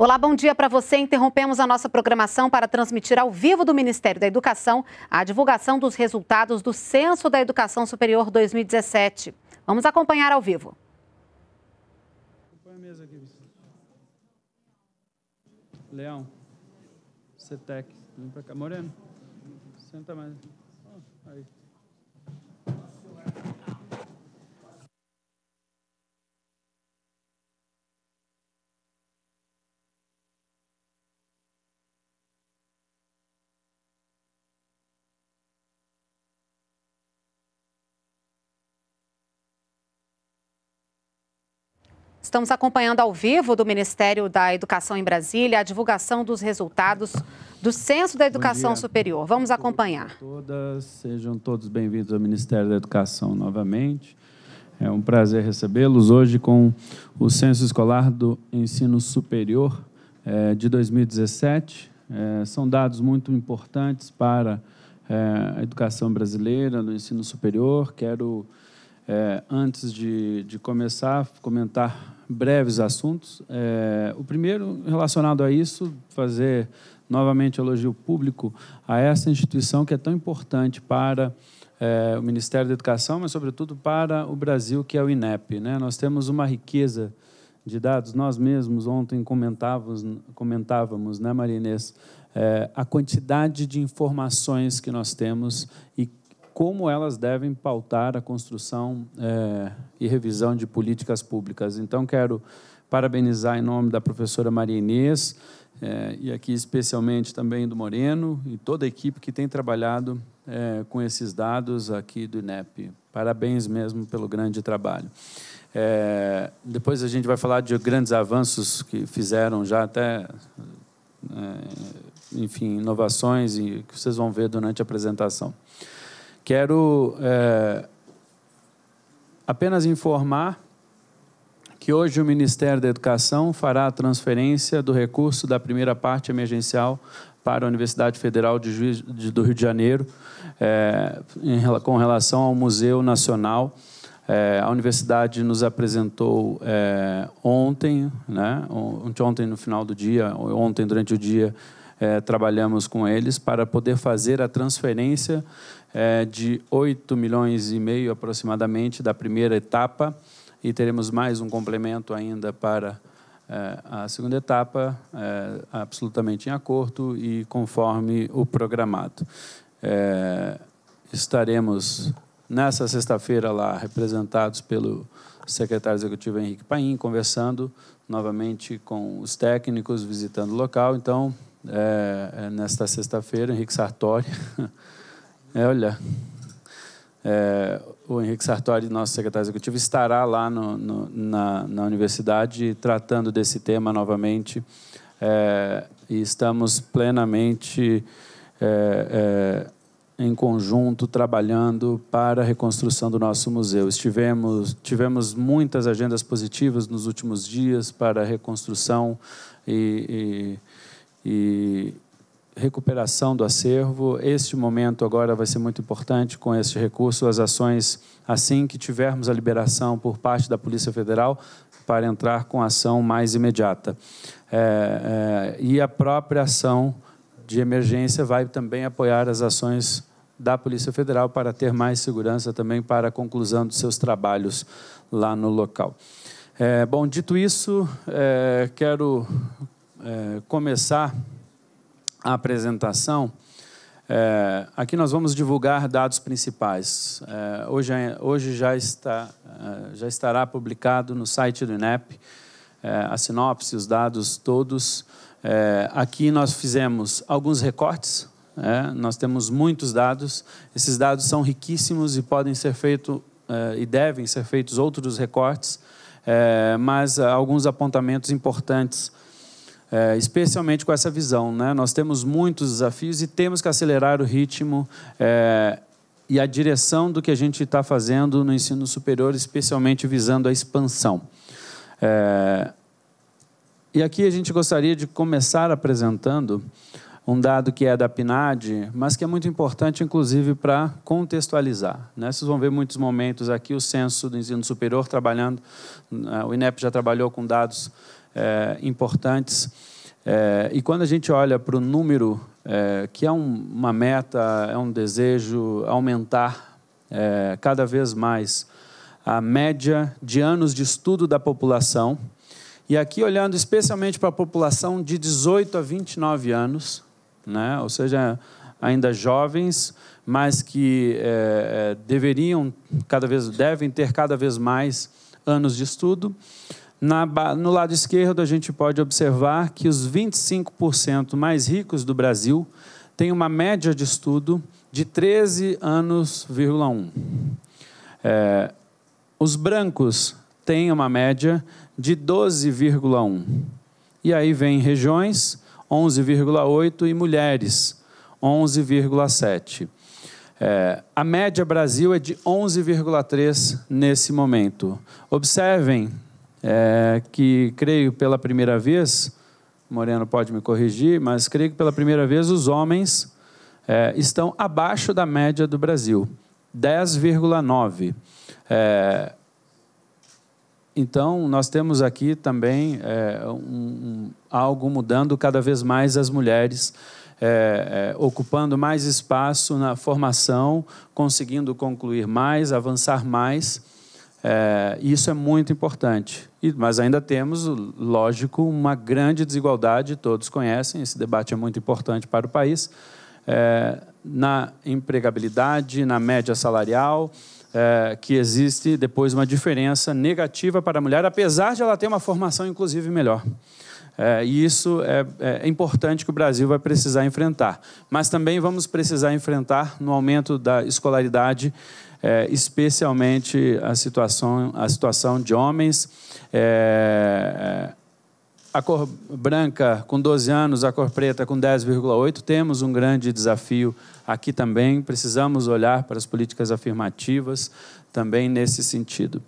Olá, bom dia para você. Interrompemos a nossa programação para transmitir ao vivo do Ministério da Educação a divulgação dos resultados do Censo da Educação Superior 2017. Vamos acompanhar ao vivo. Leão, CETEC, vem para cá. Moreno, senta mais. Estamos acompanhando ao vivo do Ministério da Educação em Brasília a divulgação dos resultados do Censo da Educação Superior. Vamos acompanhar. Todas, sejam todos bem-vindos ao Ministério da Educação novamente. É um prazer recebê-los hoje com o Censo Escolar do Ensino Superior é, de 2017. É, eh, são dados muito importantes para é, a educação brasileira no ensino superior. Quero, antes de, de começar, comentar breves assuntos. É, o primeiro, relacionado a isso, fazer novamente elogio público a essa instituição que é tão importante para é, o Ministério da Educação, mas, sobretudo, para o Brasil, que é o INEP. Né? Nós temos uma riqueza de dados. Nós mesmos ontem comentávamos, comentávamos né, Marinês, é, a quantidade de informações que nós temos e como elas devem pautar a construção é, e revisão de políticas públicas. Então, quero parabenizar em nome da professora Maria Inês, é, e aqui especialmente também do Moreno e toda a equipe que tem trabalhado é, com esses dados aqui do INEP. Parabéns mesmo pelo grande trabalho. É, depois a gente vai falar de grandes avanços que fizeram já até, enfim, inovações e que vocês vão ver durante a apresentação. Quero é, apenas informar que hoje o Ministério da Educação fará a transferência do recurso da primeira parte emergencial para a Universidade Federal de Juiz, de, do Rio de Janeiro, é, em, com relação ao Museu Nacional. É, a universidade nos apresentou é, ontem, né, ontem no final do dia, ontem durante o dia, é, trabalhamos com eles para poder fazer a transferência é, de 8 milhões e meio aproximadamente da primeira etapa e teremos mais um complemento ainda para é, a segunda etapa, é, absolutamente em acordo e conforme o programado. É, estaremos nessa sexta-feira lá representados pelo secretário executivo Henrique Paim, conversando novamente com os técnicos, visitando o local. Então, é, é, nesta sexta-feira, Henrique Sartori É, olha. É, o Henrique Sartori, nosso secretário executivo, estará lá no, no, na, na, universidade tratando desse tema novamente. É, e estamos plenamente é, é em conjunto trabalhando para a reconstrução do nosso museu. Estivemos, tivemos muitas agendas positivas nos últimos dias para a reconstrução e, e, e recuperação do acervo. Este momento agora vai ser muito importante com este recurso. As ações, assim que tivermos a liberação por parte da Polícia Federal, para entrar com ação mais imediata. É, é, e a própria ação de emergência vai também apoiar as ações da Polícia Federal para ter mais segurança também para a conclusão dos seus trabalhos lá no local. É, bom, dito isso, é, quero é, começar a apresentação, é, aqui nós vamos divulgar dados principais. É, hoje, é, hoje já, está, é, já estará publicado no site do INEP é, a sinopse, os dados todos. É, aqui nós fizemos alguns recortes, nós temos muitos dados. Esses dados são riquíssimos e podem ser feitos e devem ser feitos outros recortes, mas alguns apontamentos importantes é, especialmente com essa visão. Né? Nós temos muitos desafios e temos que acelerar o ritmo é, e a direção do que a gente está fazendo no ensino superior, especialmente visando a expansão. É, e aqui a gente gostaria de começar apresentando um dado que é da PNAD, mas que é muito importante, inclusive, para contextualizar. Né? Vocês vão ver muitos momentos aqui o censo do ensino superior trabalhando, o INEP já trabalhou com dados é, importantes. É, e quando a gente olha para o número, é, que é um, uma meta, é um desejo aumentar é, cada vez mais a média de anos de estudo da população, e aqui olhando especialmente para a população de 18 a 29 anos, né? ou seja, ainda jovens, mas que é, é, deveriam cada vez devem ter cada vez mais anos de estudo. Na, no lado esquerdo, a gente pode observar que os 25% mais ricos do Brasil têm uma média de estudo de 13 anos,1. É, os brancos têm uma média de 12,1. E aí vem regiões, 11,8 e mulheres, 11,7. É, a média Brasil é de 11,3 nesse momento. Observem é, que creio pela primeira vez, Moreno pode me corrigir, mas creio que pela primeira vez os homens é, estão abaixo da média do Brasil, 10,9. É, então, nós temos aqui também é, um, um, algo mudando cada vez mais as mulheres é, é, ocupando mais espaço na formação, conseguindo concluir mais, avançar mais. É, isso é muito importante mas ainda temos, lógico, uma grande desigualdade, todos conhecem, esse debate é muito importante para o país, é, na empregabilidade, na média salarial, é, que existe depois uma diferença negativa para a mulher, apesar de ela ter uma formação, inclusive, melhor. É, e isso é, é, é importante que o Brasil vai precisar enfrentar. Mas também vamos precisar enfrentar no aumento da escolaridade é, especialmente a situação, a situação de homens. É, é a cor branca com 12 anos, a cor preta com 10,8. Temos um grande desafio aqui também. Precisamos olhar para as políticas afirmativas também nesse sentido.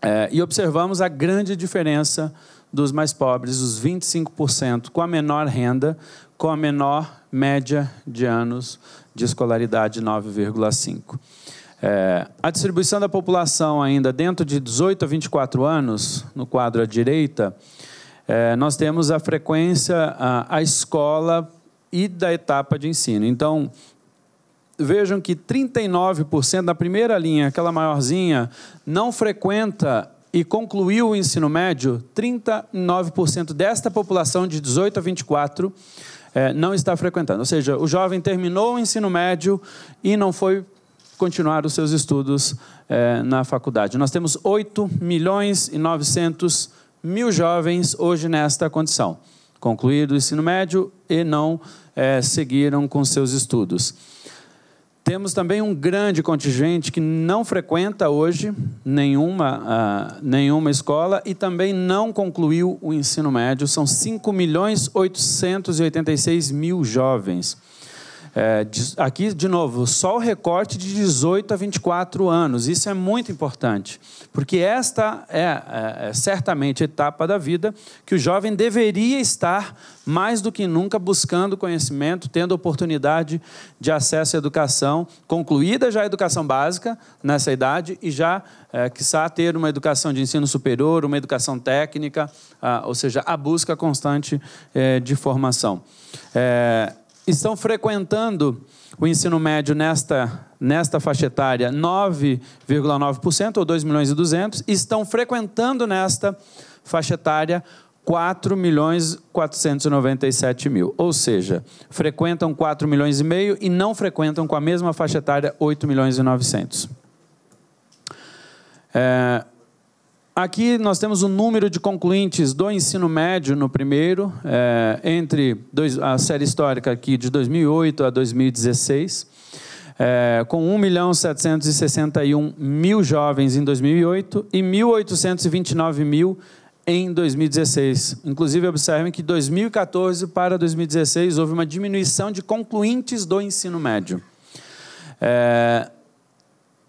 É, e observamos a grande diferença dos mais pobres, os 25% com a menor renda, com a menor média de anos de escolaridade, 9,5%. É, a distribuição da população ainda dentro de 18 a 24 anos, no quadro à direita, é, nós temos a frequência à escola e da etapa de ensino. Então, vejam que 39% da primeira linha, aquela maiorzinha, não frequenta e concluiu o ensino médio, 39% desta população de 18 a 24 é, não está frequentando. Ou seja, o jovem terminou o ensino médio e não foi continuar os seus estudos eh, na faculdade. Nós temos 8 milhões e 900 mil jovens hoje nesta condição, concluído o ensino médio e não eh, seguiram com seus estudos. Temos também um grande contingente que não frequenta hoje nenhuma, ah, nenhuma escola e também não concluiu o ensino médio. São 5 milhões 886 mil jovens. É, aqui, de novo, só o recorte de 18 a 24 anos. Isso é muito importante, porque esta é, é, é certamente a etapa da vida que o jovem deveria estar, mais do que nunca, buscando conhecimento, tendo oportunidade de acesso à educação, concluída já a educação básica nessa idade e já, é, quiçá, ter uma educação de ensino superior, uma educação técnica, ah, ou seja, a busca constante é, de formação. É, estão frequentando o ensino médio nesta, nesta faixa etária, 9,9% ou 2 milhões e 200, estão frequentando nesta faixa etária 4 milhões 497 mil. Ou seja, frequentam 4 milhões e meio e não frequentam com a mesma faixa etária 8 milhões e 900. É, Aqui nós temos o número de concluintes do ensino médio no primeiro, é, entre dois, a série histórica aqui de 2008 a 2016, é, eh, com 1 milhão 761 mil jovens em 2008 e 1.829 mil em 2016. Inclusive, observem que 2014 para 2016 houve uma diminuição de concluintes do ensino médio. É,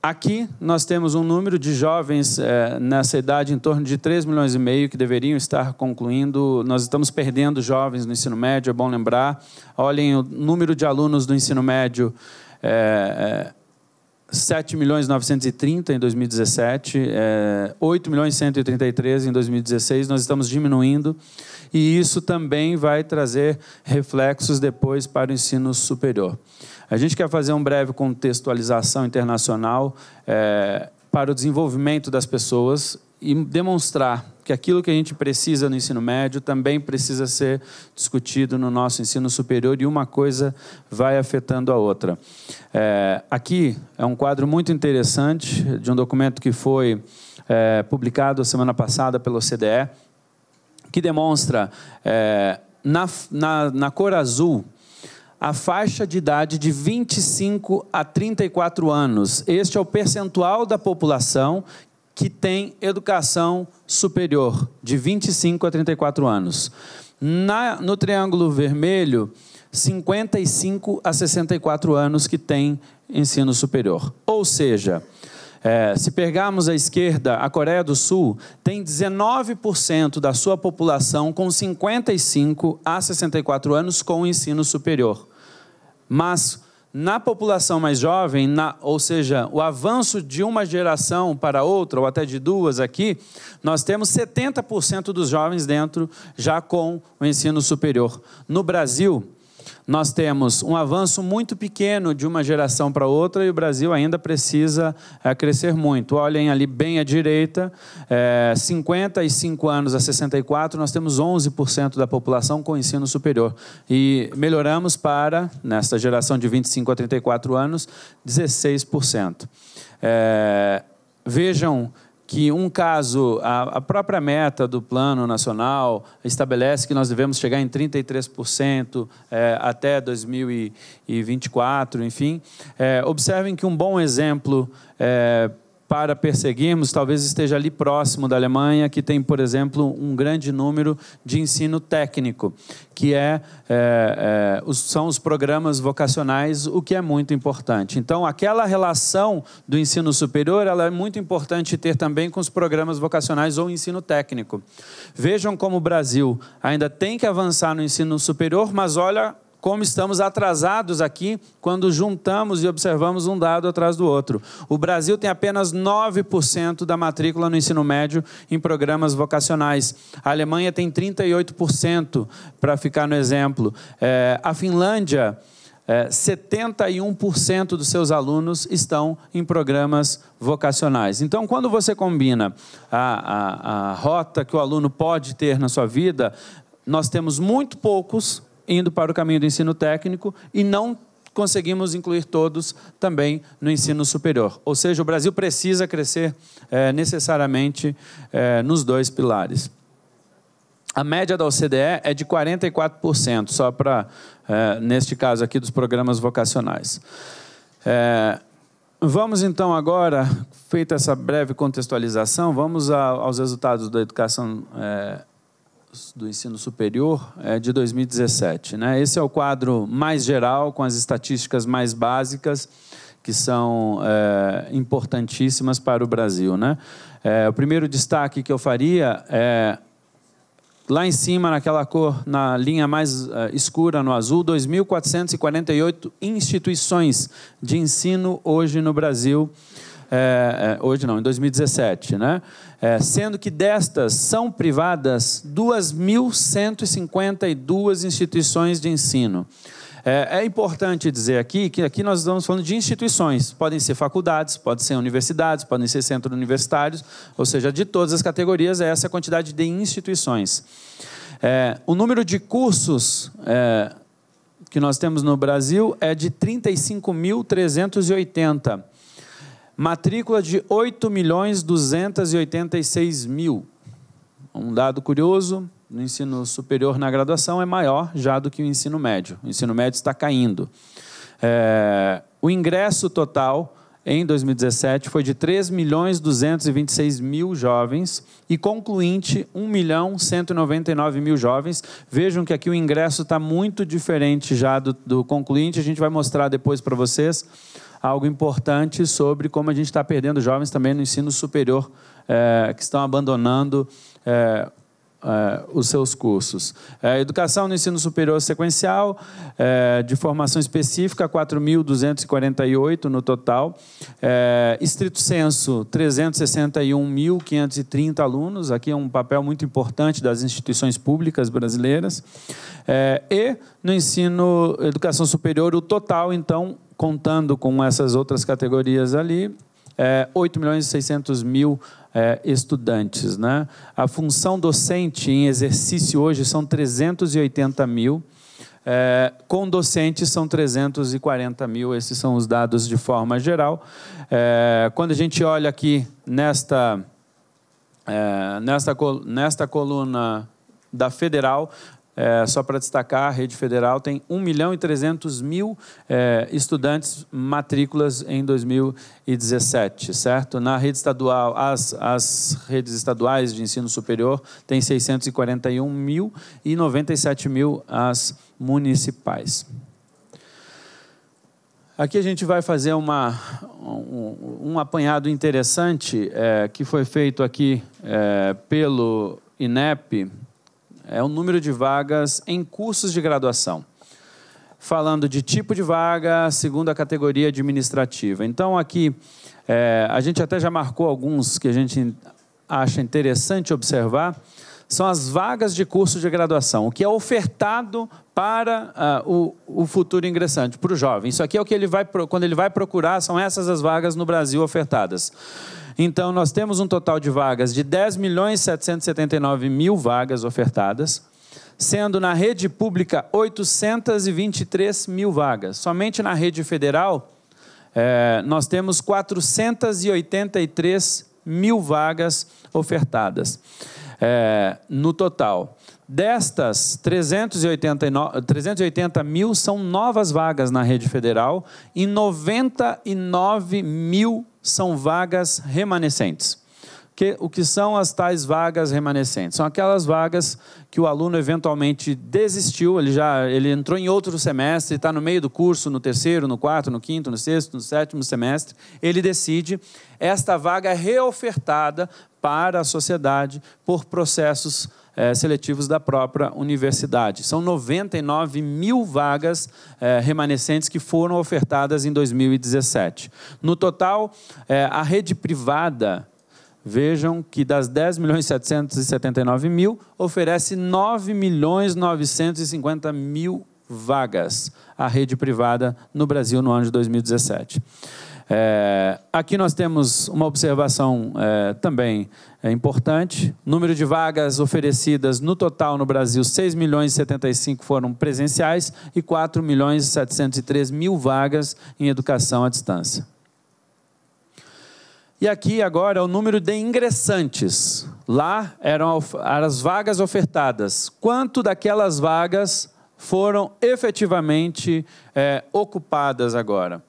Aqui nós temos um número de jovens é, nessa idade em torno de 3 milhões e meio que deveriam estar concluindo. Nós estamos perdendo jovens no ensino médio, é bom lembrar. Olhem o número de alunos do ensino médio. É, eh, 7 eh, milhões 930 em 2017, é, 8 milhões 133 em 2016, nós estamos diminuindo e isso também vai trazer reflexos depois para o ensino superior. A gente quer fazer um breve contextualização internacional é, para o desenvolvimento das pessoas e demonstrar que aquilo que a gente precisa no ensino médio também precisa ser discutido no nosso ensino superior e uma coisa vai afetando a outra. É, aqui é um quadro muito interessante de um documento que foi é, publicado semana passada pelo CDE, que demonstra é, na, na, na cor azul a faixa de idade de 25 a 34 anos. Este é o percentual da população que tem educação superior, de 25 a 34 anos. Na, no triângulo vermelho, 55 a 64 anos que tem ensino superior. Ou seja, é, se pegarmos à esquerda, a Coreia do Sul tem 19% da sua população com 55 a 64 anos com ensino superior. Mas na população mais jovem, na, ou seja, o avanço de uma geração para outra, ou até de duas aqui, nós temos 70% dos jovens dentro já com o ensino superior. No Brasil, nós temos um avanço muito pequeno de uma geração para outra e o Brasil ainda precisa é, crescer muito. Olhem ali bem à direita, é, eh, 55 anos a 64, nós temos 11% da população com ensino superior. E melhoramos para, nesta geração de 25 a 34 anos, 16%. É, eh, vejam que um caso, a, a própria meta do Plano Nacional estabelece que nós devemos chegar em 33% é, até 2024, enfim. É, observem que um bom exemplo é, para perseguirmos, talvez esteja ali próximo da Alemanha, que tem, por exemplo, um grande número de ensino técnico, que é, é, é os, são os programas vocacionais, o que é muito importante. Então, aquela relação do ensino superior, ela é muito importante ter também com os programas vocacionais ou ensino técnico. Vejam como o Brasil ainda tem que avançar no ensino superior, mas olha como estamos atrasados aqui quando juntamos e observamos um dado atrás do outro. O Brasil tem apenas 9% da matrícula no ensino médio em programas vocacionais. A Alemanha tem 38%, para ficar no exemplo. É, a Finlândia. É, 71% dos seus alunos estão em programas vocacionais. Então, quando você combina a, a, a rota que o aluno pode ter na sua vida, nós temos muito poucos indo para o caminho do ensino técnico e não conseguimos incluir todos também no ensino superior. Ou seja, o Brasil precisa crescer é, necessariamente é, nos dois pilares. A média da OCDE é de 44%, só para, é, eh, neste caso aqui, dos programas vocacionais. vamos então agora, feita essa breve contextualização, vamos a, aos resultados da educação do ensino superior é, de 2017. Né? Esse é o quadro mais geral, com as estatísticas mais básicas, que são é, importantíssimas para o Brasil. Né? É, o primeiro destaque que eu faria é lá em cima, naquela cor, na linha mais uh, escura no azul, 2.448 instituições de ensino hoje no Brasil é, é, hoje não, em 2017, né? É, sendo que destas são privadas 2.152 instituições de ensino. É, é, importante dizer aqui que aqui nós estamos falando de instituições, podem ser faculdades, podem ser universidades, podem ser centros universitários, ou seja, de todas as categorias, é essa a quantidade de instituições. É, o número de cursos é, que nós temos no Brasil é de 35.380 matrícula de 8 milhões 286 mil. Um dado curioso, no ensino superior na graduação é maior já do que o ensino médio. O ensino médio está caindo. É, o ingresso total em 2017 foi de 3 milhões 226 mil jovens e concluinte 1 milhão 199 mil jovens. Vejam que aqui o ingresso está muito diferente já do, do concluinte. A gente vai mostrar depois para vocês algo importante sobre como a gente está perdendo jovens também no ensino superior, é, que estão abandonando é, é, os seus cursos. É, educação no ensino superior sequencial, é, de formação específica, 4.248 no total. É, estrito senso, 361.530 alunos. Aqui é um papel muito importante das instituições públicas brasileiras. É, e no ensino educação superior, o total, então, contando com essas outras categorias ali, é, 8 milhões e 600 mil é, estudantes. Né? A função docente em exercício hoje são 380 mil. É, com docentes são 340 mil, esses são os dados de forma geral. É, quando a gente olha aqui nesta, é, nesta, nesta coluna da federal, é, só para destacar, a rede federal tem 1 milhão e 300 mil é, estudantes matrículas em 2017, certo? Na rede estadual, as, as redes estaduais de ensino superior têm 641 mil e 97 mil as municipais. Aqui a gente vai fazer uma, um, um apanhado interessante é, que foi feito aqui é, pelo INEP é o número de vagas em cursos de graduação. Falando de tipo de vaga, segundo a categoria administrativa. Então, aqui, é, a gente até já marcou alguns que a gente acha interessante observar. São as vagas de curso de graduação, o que é ofertado para uh, o, o, futuro ingressante, para o jovem. Isso aqui é o que ele vai, quando ele vai procurar, são essas as vagas no Brasil ofertadas. Então, nós temos um total de vagas de 10 milhões 779 mil vagas ofertadas, sendo na rede pública 823 mil vagas. Somente na rede federal, é, nós temos 483 mil vagas ofertadas é, no total. Destas, 389, 380 mil são novas vagas na rede federal e 99 mil são vagas remanescentes. Que, o que são as tais vagas remanescentes? São aquelas vagas que o aluno eventualmente desistiu, ele já ele entrou em outro semestre, está no meio do curso, no terceiro, no quarto, no quinto, no sexto, no sétimo semestre, ele decide esta vaga é reofertada para a sociedade por processos é, seletivos da própria universidade. São 99 mil vagas é, remanescentes que foram ofertadas em 2017. No total, eh, a rede privada Vejam que das 10 milhões 779 mil, oferece 9 milhões 950 mil vagas à rede privada no Brasil no ano de 2017. É, aqui nós temos uma observação é, também é, importante. Número de vagas oferecidas no total no Brasil, 6 milhões e 75 foram presenciais e 4 milhões e 703 mil vagas em educação à distância. E aqui agora é o número de ingressantes. Lá eram as vagas ofertadas. Quanto daquelas vagas foram efetivamente é, ocupadas agora?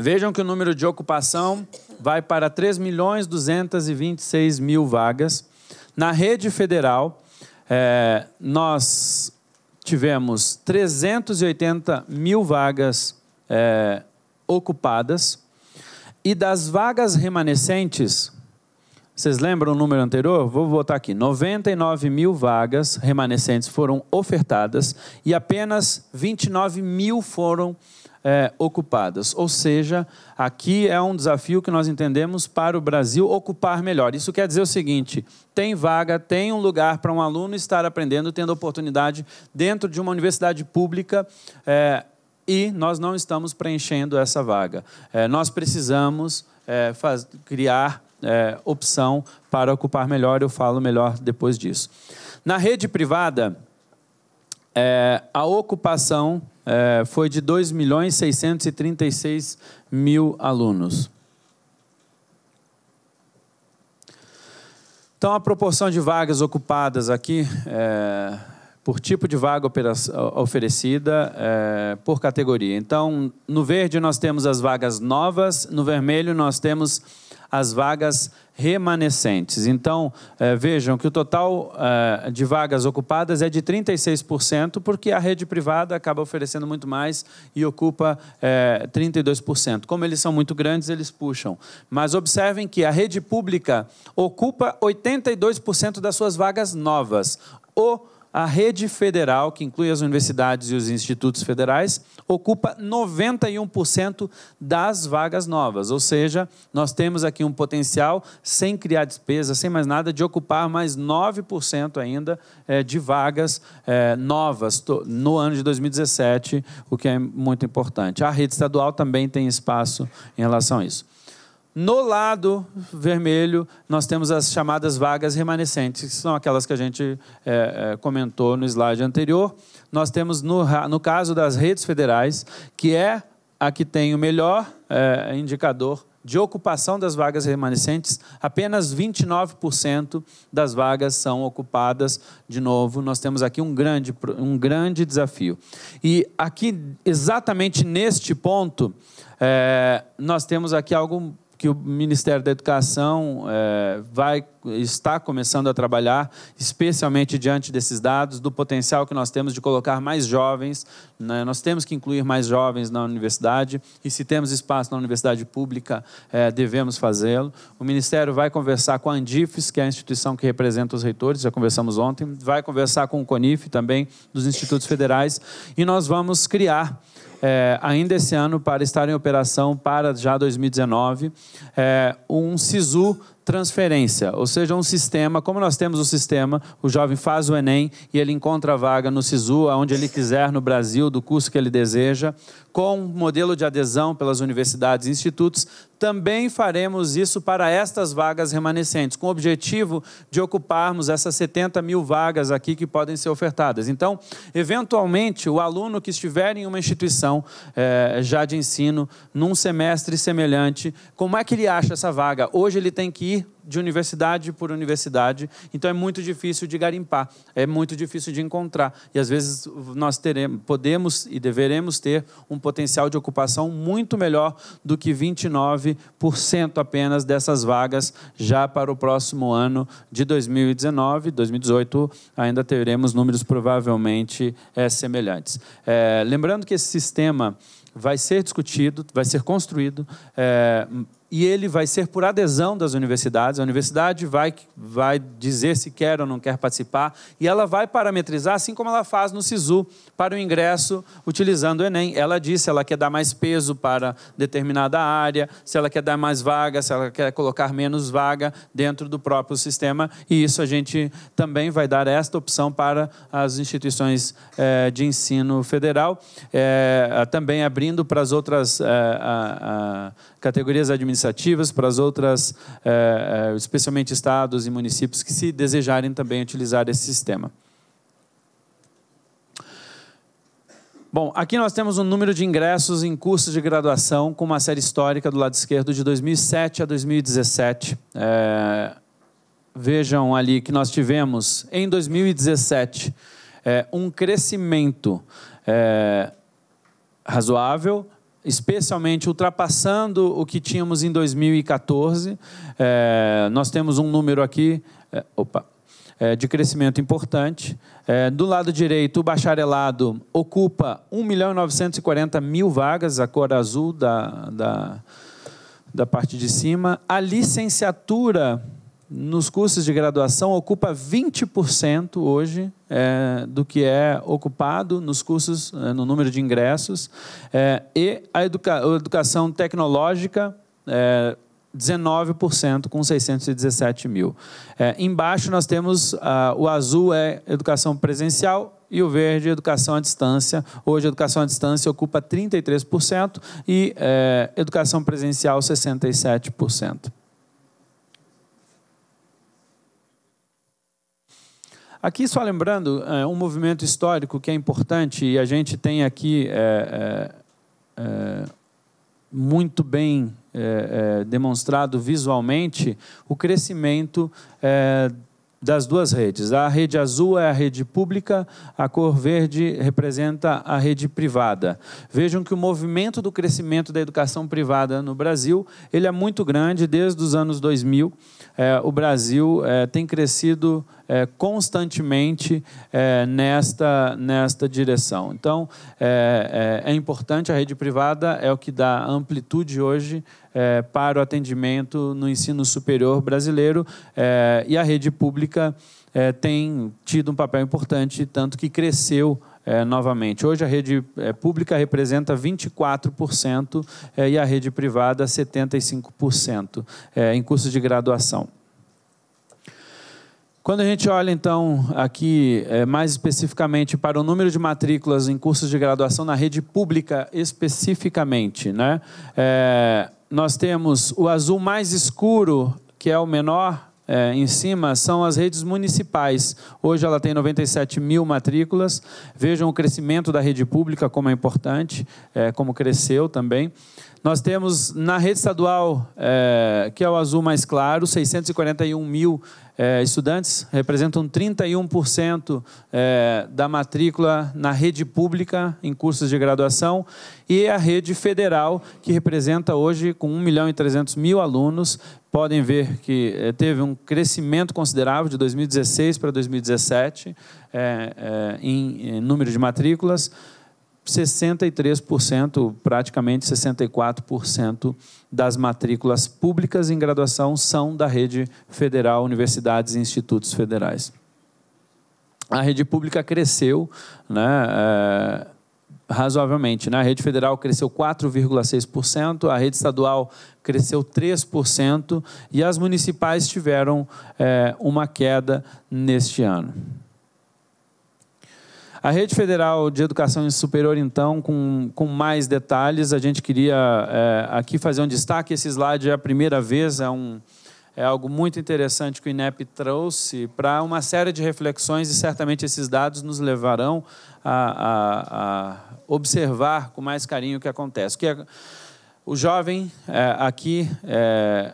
Vejam que o número de ocupação vai para 3 milhões 226 mil vagas. Na rede federal, é, nós tivemos 380 mil vagas é, ocupadas. E das vagas remanescentes, vocês lembram o número anterior? Vou botar aqui: 99 mil vagas remanescentes foram ofertadas e apenas 29 mil foram é, ocupadas. Ou seja, aqui é um desafio que nós entendemos para o Brasil ocupar melhor. Isso quer dizer o seguinte: tem vaga, tem um lugar para um aluno estar aprendendo, tendo oportunidade dentro de uma universidade pública. É, e nós não estamos preenchendo essa vaga. É, nós precisamos é, faz, criar é, opção para ocupar melhor, eu falo melhor depois disso. Na rede privada, é, a ocupação é, foi de 2 milhões 636 mil alunos. Então, a proporção de vagas ocupadas aqui, é, por tipo de vaga oferecida, é, por categoria. Então, no verde nós temos as vagas novas, no vermelho nós temos as vagas remanescentes. Então, eh, vejam que o total eh, de vagas ocupadas é de 36%, porque a rede privada acaba oferecendo muito mais e ocupa 32%. Eh, Como eles são muito grandes, eles puxam. Mas observem que a rede pública ocupa 82% das suas vagas novas. O a rede federal, que inclui as universidades e os institutos federais, ocupa 91% das vagas novas. Ou seja, nós temos aqui um potencial, sem criar despesa, sem mais nada, de ocupar mais 9% ainda é, de vagas é, novas no ano de 2017, o que é muito importante. A rede estadual também tem espaço em relação a isso. No lado vermelho, nós temos as chamadas vagas remanescentes, que são aquelas que a gente é, é comentou no slide anterior. Nós temos, no, no caso das redes federais, que é a que tem o melhor é, indicador de ocupação das vagas remanescentes, apenas 29% das vagas são ocupadas. De novo, nós temos aqui um grande, um grande desafio. E aqui, exatamente neste ponto, é, nós temos aqui algo que o Ministério da Educação é, vai, está começando a trabalhar, especialmente diante desses dados, do potencial que nós temos de colocar mais jovens. Né? Nós temos que incluir mais jovens na universidade e, se temos espaço na universidade pública, é, devemos fazê-lo. O Ministério vai conversar com a Andifes, que é a instituição que representa os reitores, já conversamos ontem, vai conversar com o CONIF também, dos institutos federais, e nós vamos criar é, ainda esse ano para estar em operação para já 2019, é, um SISU transferência, ou seja, um sistema, como nós temos o sistema, o jovem faz o Enem e ele encontra a vaga no SISU, aonde ele quiser no Brasil, do curso que ele deseja, com modelo de adesão pelas universidades e institutos, também faremos isso para estas vagas remanescentes, com o objetivo de ocuparmos essas 70 mil vagas aqui que podem ser ofertadas. Então, eventualmente, o aluno que estiver em uma instituição eh, já de ensino, num semestre semelhante, como é que ele acha essa vaga? Hoje ele tem que ir de universidade por universidade, então é muito difícil de garimpar, é muito difícil de encontrar. E às vezes nós teremos, podemos e deveremos ter um potencial de ocupação muito melhor do que 29% apenas dessas vagas já para o próximo ano de 2019. 2018 ainda teremos números provavelmente é, semelhantes. É, lembrando que esse sistema vai ser discutido, vai ser construído. É, e ele vai ser por adesão das universidades. A universidade vai, vai dizer se quer ou não quer participar e ela vai parametrizar, assim como ela faz no SISU, para o ingresso utilizando o Enem. Ela diz se ela quer dar mais peso para determinada área, se ela quer dar mais vaga, se ela quer colocar menos vaga dentro do próprio sistema. E isso a gente também vai dar esta opção para as instituições eh, de ensino federal, eh, também abrindo para as outras eh, a, a categorias administrativas iniciativas para as outras, eh, eh, especialmente estados e municípios que se desejarem também utilizar esse sistema. Bom, aqui nós temos um número de ingressos em cursos de graduação com uma série histórica do lado esquerdo de 2007 a 2017. É, eh, vejam ali que nós tivemos em 2017 é, um crescimento é, razoável, especialmente ultrapassando o que tínhamos em 2014. É, nós temos um número aqui, é, opa, é, de crescimento importante. É, do lado direito, o bacharelado ocupa 1 milhão e 940 mil vagas, a cor azul da, da, da parte de cima. A licenciatura nos cursos de graduação ocupa 20% hoje é, do que é ocupado nos cursos, é, no número de ingressos, é, e a, educa educação tecnológica. 19% é, com 617 mil. É, embaixo nós temos ah, o azul é educação presencial, e o verde, educação à distância. Hoje, educação à distância ocupa 33% e é, educação presencial, 67%. Aqui, só lembrando, é um movimento histórico que é importante e a gente tem aqui é, é, é muito bem é, é, demonstrado visualmente o crescimento das duas redes. A rede azul é a rede pública, a cor verde representa a rede privada. Vejam que o movimento do crescimento da educação privada no Brasil ele é muito grande desde os anos 2000. É, o Brasil é, tem crescido é, constantemente é, nesta, nesta direção. Então, é, é, é, importante, a rede privada é o que dá amplitude hoje é, para o atendimento no ensino superior brasileiro é, e a rede pública tem tido um papel importante, tanto que cresceu é, novamente. Hoje a rede é, pública representa 24% é, e a rede privada 75% em cursos de graduação. Quando a gente olha, então, aqui é, mais especificamente para o número de matrículas em cursos de graduação na rede pública, especificamente, né? É, nós temos o azul mais escuro, que é o menor, é, em cima são as redes municipais. Hoje ela tem 97 mil matrículas. Vejam o crescimento da rede pública, como é importante, é, como cresceu também. Nós temos na rede estadual, é, que é o azul mais claro, 641 mil é, estudantes representam 31% é, da matrícula na rede pública em cursos de graduação e é a rede federal, que representa hoje com 1 milhão e 300 mil alunos. Podem ver que é, teve um crescimento considerável de 2016 para 2017 é, é, em, em número de matrículas. 63%, praticamente 64% das matrículas públicas em graduação são da rede federal, universidades e institutos federais. A rede pública cresceu, né? É, razoavelmente. Né? A rede federal cresceu 4,6%, a rede estadual cresceu 3% e as municipais tiveram é, uma queda neste ano. A Rede Federal de Educação Superior, então, com, com mais detalhes, a gente queria é, aqui fazer um destaque. Esse slide é a primeira vez, é, um, é algo muito interessante que o INEP trouxe para uma série de reflexões e certamente esses dados nos levarão a, a, a observar com mais carinho o que acontece. Que é, o jovem é, aqui é,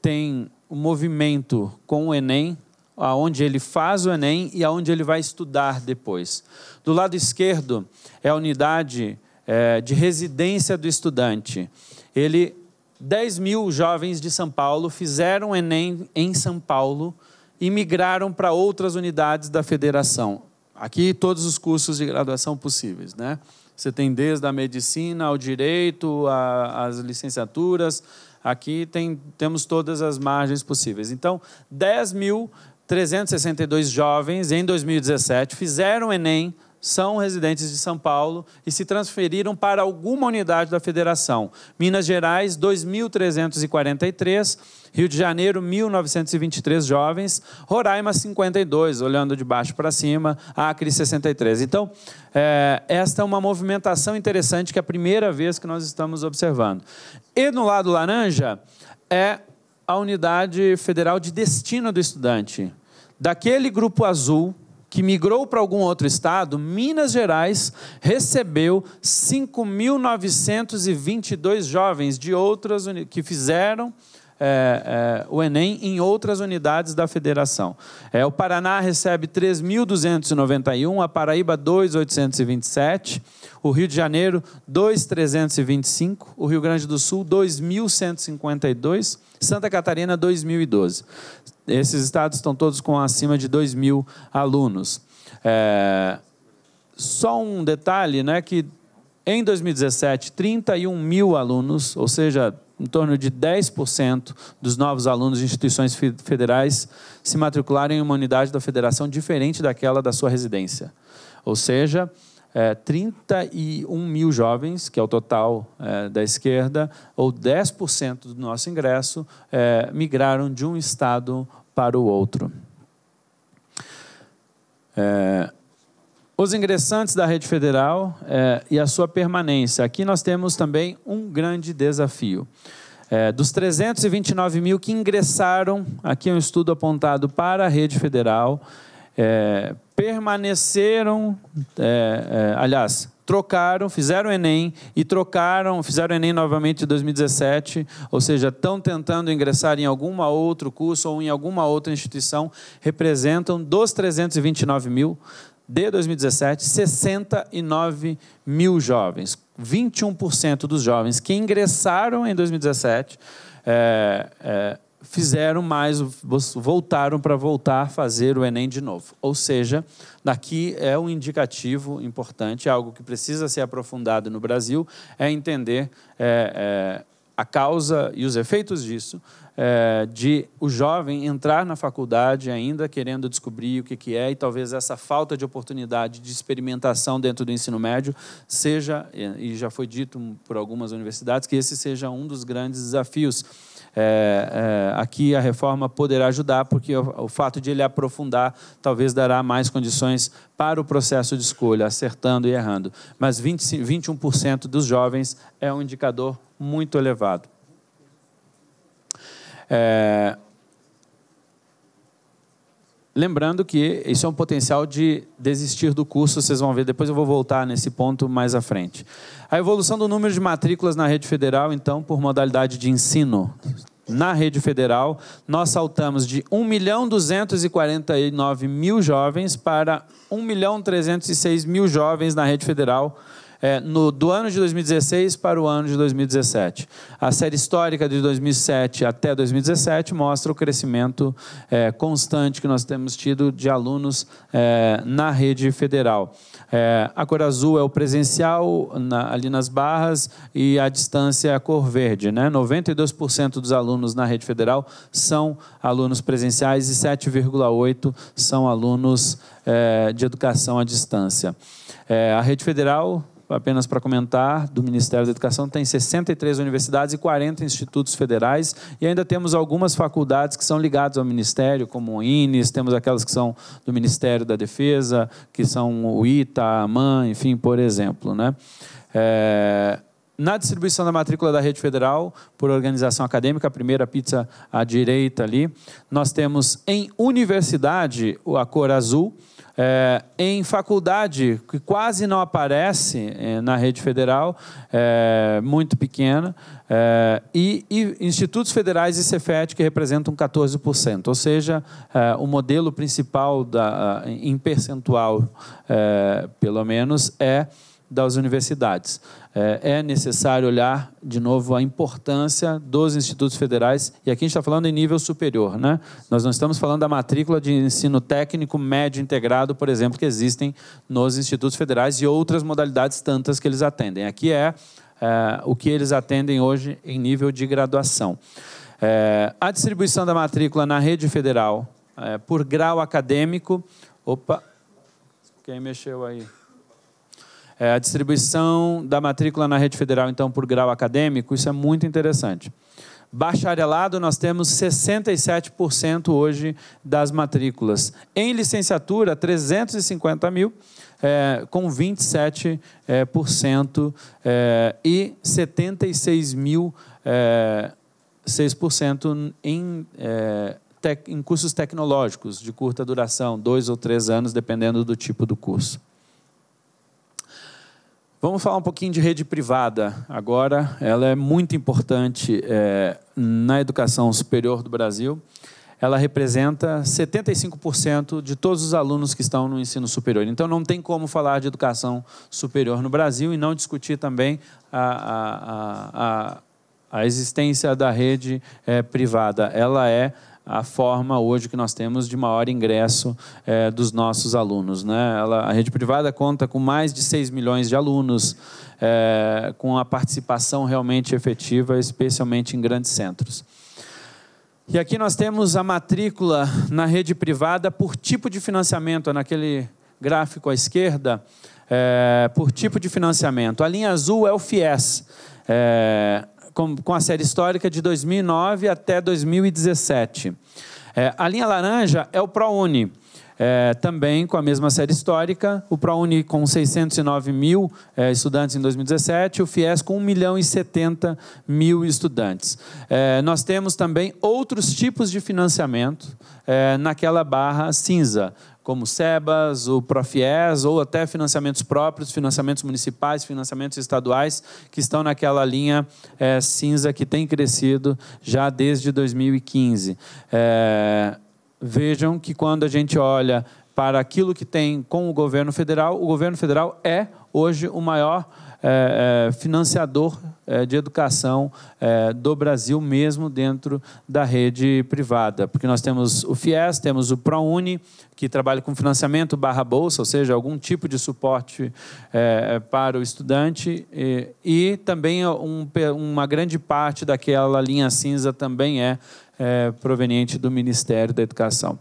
tem o um movimento com o Enem aonde ele faz o Enem e aonde ele vai estudar depois. Do lado esquerdo é a unidade é, de residência do estudante. Ele, 10 mil jovens de São Paulo fizeram o Enem em São Paulo e migraram para outras unidades da federação. Aqui todos os cursos de graduação possíveis, né? Você tem desde a medicina ao direito, às licenciaturas. Aqui tem, temos todas as margens possíveis. Então, 10 mil 362 jovens em 2017 fizeram Enem, são residentes de São Paulo e se transferiram para alguma unidade da federação. Minas Gerais, 2.343, Rio de Janeiro, 1.923 jovens, Roraima, 52, olhando de baixo para cima, Acre, 63. Então, é, esta é uma movimentação interessante que é a primeira vez que nós estamos observando. E no lado laranja, é a unidade federal de destino do estudante. Daquele grupo azul que migrou para algum outro estado, Minas Gerais recebeu 5.922 jovens de outras que fizeram é, é, o Enem em outras unidades da federação. É, o Paraná recebe 3.291, a Paraíba 2.827, o Rio de Janeiro 2.325, o Rio Grande do Sul 2.152, Santa Catarina 2.012. Esses estados estão todos com acima de 2.000 alunos. É, só um detalhe, né, que em 2017, 31 mil alunos, ou seja, em torno de 10% dos novos alunos de instituições federais se matricularem em uma unidade da federação diferente daquela da sua residência. Ou seja, é, 31 mil jovens, que é o total é, da esquerda, ou 10% do nosso ingresso, é, migraram de um estado para o outro. É, os ingressantes da rede federal é, e a sua permanência. Aqui nós temos também um grande desafio. É, dos 329 mil que ingressaram, aqui é um estudo apontado para a rede federal, é, permaneceram, aliás, trocaram, fizeram Enem e trocaram, fizeram Enem novamente em 2017, ou seja, estão tentando ingressar em algum outro curso ou em alguma outra instituição, representam dos 329 mil, de 2017, 69 mil jovens. 21% dos jovens que ingressaram em 2017 é, é, fizeram mais, voltaram para voltar a fazer o Enem de novo. Ou seja, daqui é um indicativo importante, é algo que precisa ser aprofundado no Brasil, é entender é, é a causa e os efeitos disso, é, de o jovem entrar na faculdade ainda querendo descobrir o que, que é, e talvez essa falta de oportunidade de experimentação dentro do ensino médio seja, e já foi dito por algumas universidades, que esse seja um dos grandes desafios. É, é, aqui a reforma poderá ajudar, porque o, o, fato de ele aprofundar talvez dará mais condições para o processo de escolha, acertando e errando. Mas 20, 21% dos jovens é um indicador muito elevado. É... Lembrando que isso é um potencial de desistir do curso, vocês vão ver, depois eu vou voltar nesse ponto mais à frente. A evolução do número de matrículas na rede federal, então, por modalidade de ensino. Na rede federal, nós saltamos de 1 milhão 249 mil jovens para 1 milhão 306 mil jovens na rede federal é, no, do ano de 2016 para o ano de 2017. A série histórica de 2007 até 2017 mostra o crescimento é, constante que nós temos tido de alunos é, na rede federal. É, a cor azul é o presencial na, ali nas barras e a distância é a cor verde. Né? 92% dos alunos na rede federal são alunos presenciais e 7,8% são alunos é, de educação à distância. É, a rede federal apenas para comentar, do Ministério da Educação, tem 63 universidades e 40 institutos federais, e ainda temos algumas faculdades que são ligadas ao Ministério, como o INES, temos aquelas que são do Ministério da Defesa, que são o ITA, a AMAN, enfim, por exemplo. Né? É... Na distribuição da matrícula da rede federal, por organização acadêmica, a primeira pizza à direita ali, nós temos em universidade a cor azul, é, em faculdade, que quase não aparece é, na rede federal, é, muito pequena, é, e, e, institutos federais e Cefet, que representam 14%, ou seja, é, o modelo principal da, em percentual, é, pelo menos, é das universidades. É, é, necessário olhar, de novo, a importância dos institutos federais, e aqui a gente está falando em nível superior. Né? Nós não estamos falando da matrícula de ensino técnico médio integrado, por exemplo, que existem nos institutos federais e outras modalidades tantas que eles atendem. Aqui é, é o que eles atendem hoje em nível de graduação. É, a distribuição da matrícula na rede federal é, por grau acadêmico. Opa, quem mexeu aí? É, a distribuição da matrícula na rede federal, então, por grau acadêmico, isso é muito interessante. Bacharelado, nós temos 67% hoje das matrículas. Em licenciatura, 350 mil, é, com 27%, é, por cento, é, e 76 mil, é, 6% em, é, tec, em cursos tecnológicos de curta duração, dois ou três anos, dependendo do tipo do curso. Vamos falar um pouquinho de rede privada agora. Ela é muito importante é, na educação superior do Brasil. Ela representa 75% de todos os alunos que estão no ensino superior. Então, não tem como falar de educação superior no Brasil e não discutir também a, a, a, a existência da rede é, privada. Ela é a forma hoje que nós temos de maior ingresso é, dos nossos alunos. Né? Ela, a rede privada conta com mais de 6 milhões de alunos, é, com a participação realmente efetiva, especialmente em grandes centros. E aqui nós temos a matrícula na rede privada por tipo de financiamento, naquele gráfico à esquerda, é, por tipo de financiamento. A linha azul é o FIES. É, com, com a série histórica de 2009 até 2017. É, a linha laranja é o ProUni. É, também com a mesma série histórica, o ProUni com 609 mil é, estudantes em 2017, o FIES com 1 milhão e 70 mil estudantes. É, nós temos também outros tipos de financiamento é, naquela barra cinza, como SEBAS, o Profies, ou até financiamentos próprios, financiamentos municipais, financiamentos estaduais, que estão naquela linha é, cinza que tem crescido já desde 2015. É, vejam que quando a gente olha para aquilo que tem com o governo federal, o governo federal é hoje o maior é, é, financiador é, de educação é, do Brasil mesmo dentro da rede privada, porque nós temos o FIES, temos o ProUni, que trabalha com financiamento barra bolsa, ou seja, algum tipo de suporte para o estudante, e, e também um, uma grande parte daquela linha cinza também é proveniente do Ministério da Educação.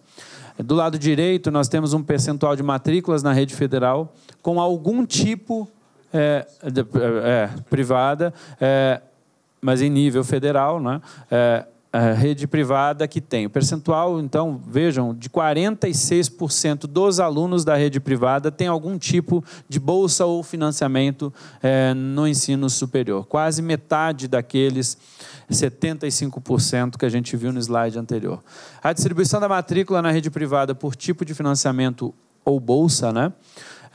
Do lado direito, nós temos um percentual de matrículas na rede federal com algum tipo é, é, é, privada, é, mas em nível federal, né? A é, rede privada que tem. O percentual, então, vejam, de 46% dos alunos da rede privada tem algum tipo de bolsa ou financiamento é, no ensino superior. Quase metade daqueles 75% que a gente viu no slide anterior. A distribuição da matrícula na rede privada por tipo de financiamento ou bolsa, né?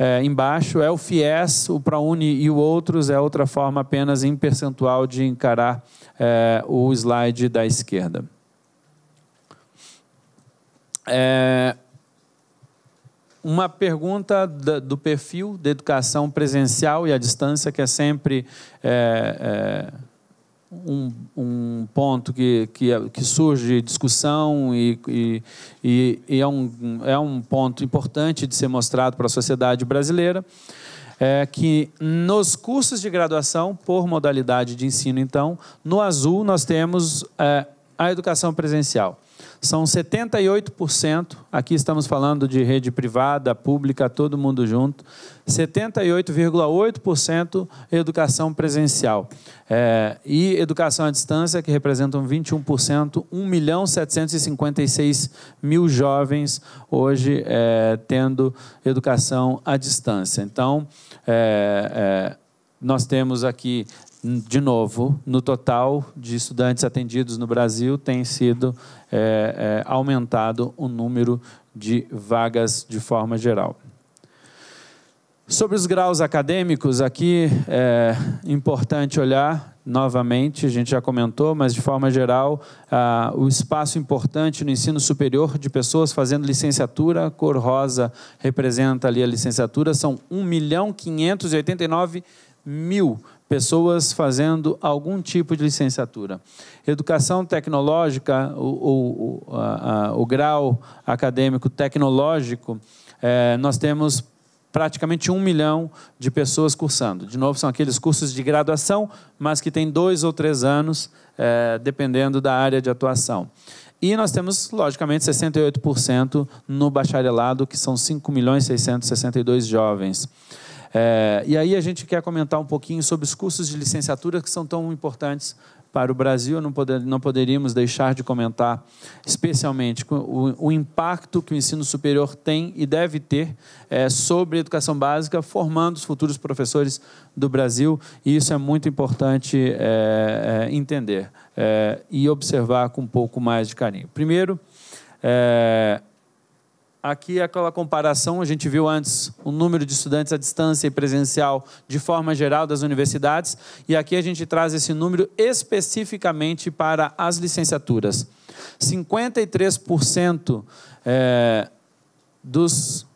é, embaixo. É o FIES, o ProUni e o Outros é outra forma apenas em percentual de encarar é, o slide da esquerda. É, uma pergunta do perfil de educação presencial e à distância, que é sempre é, é um, um ponto que, que, que surge discussão e, e, e, é, um, é um ponto importante de ser mostrado para a sociedade brasileira, é que nos cursos de graduação, por modalidade de ensino, então, no azul nós temos é, a educação presencial. São 78%, aqui estamos falando de rede privada, pública, todo mundo junto, 78,8% educação presencial. É, e educação à distância, que representam 21%, 1 milhão 756 mil jovens hoje é, tendo educação à distância. Então, é, é nós temos aqui de novo, no total de estudantes atendidos no Brasil, tem sido é, é, aumentado o número de vagas de forma geral. Sobre os graus acadêmicos, aqui é importante olhar novamente, a gente já comentou, mas de forma geral, ah, o espaço importante no ensino superior de pessoas fazendo licenciatura, a cor rosa representa ali a licenciatura, são 1 milhão 589 mil pessoas fazendo algum tipo de licenciatura. Educação tecnológica, o, o, a, a, o grau acadêmico tecnológico, é, nós temos praticamente um milhão de pessoas cursando. De novo, são aqueles cursos de graduação, mas que têm dois ou três anos, é, dependendo da área de atuação. E nós temos, logicamente, 68% no bacharelado, que são 5 milhões 662 jovens. É, e aí a gente quer comentar um pouquinho sobre os cursos de licenciatura que são tão importantes para o Brasil. Não, poder, não poderíamos deixar de comentar, especialmente, o, o, impacto que o ensino superior tem e deve ter é, sobre a educação básica, formando os futuros professores do Brasil. E isso é muito importante é, é entender é, e observar com um pouco mais de carinho. Primeiro, é, Aqui é aquela comparação, a gente viu antes o número de estudantes à distância e presencial de forma geral das universidades, e aqui a gente traz esse número especificamente para as licenciaturas. 53% é, eh, dos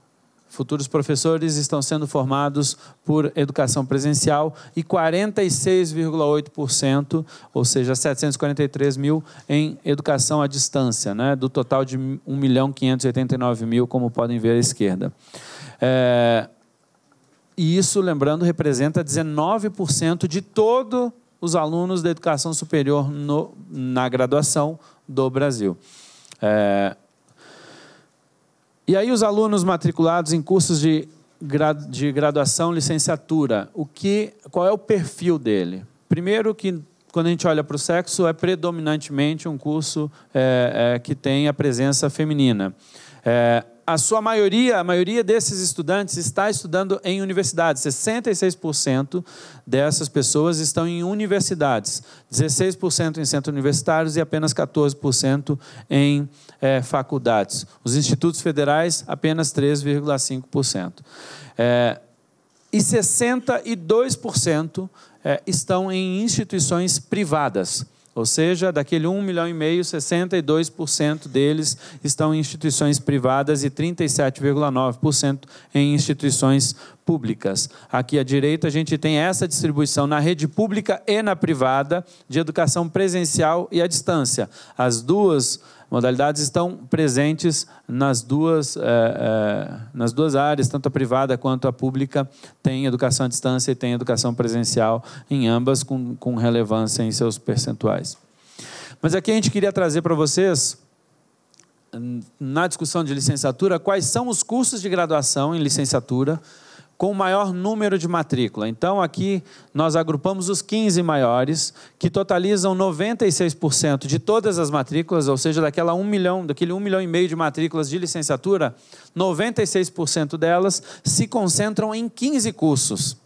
Futuros professores estão sendo formados por educação presencial e 46,8%, ou seja, 743 mil em educação à distância, né? do total de 1 milhão 589 mil, como podem ver à esquerda. É, e isso, lembrando, representa 19% de todos os alunos da educação superior no, na graduação do Brasil. É, e aí, os alunos matriculados em cursos de, de graduação, licenciatura, o que, qual é o perfil dele? Primeiro, que quando a gente olha para o sexo, é predominantemente um curso é, é, que tem a presença feminina. É, a sua maioria, a maioria desses estudantes está estudando em universidades. 66% dessas pessoas estão em universidades, 16% em centros universitários e apenas 14% em é, faculdades. Os institutos federais, apenas 3,5%. É, eh, e 62% é, eh, estão em instituições privadas. Ou seja, daquele 1 milhão e meio, 62% deles estão em instituições privadas e 37,9% em instituições públicas. Aqui à direita a gente tem essa distribuição na rede pública e na privada de educação presencial e à distância. As duas modalidades estão presentes nas duas, é, é, nas duas áreas, tanto a privada quanto a pública, tem educação à distância e tem educação presencial, em ambas com, com relevância em seus percentuais. Mas aqui a gente queria trazer para vocês, na discussão de licenciatura, quais são os cursos de graduação em licenciatura com o maior número de matrícula. Então, aqui nós agrupamos os 15 maiores, que totalizam 96% de todas as matrículas, ou seja, daquela 1 milhão, daquele 1 milhão e meio de matrículas de licenciatura, 96% delas se concentram em 15 cursos.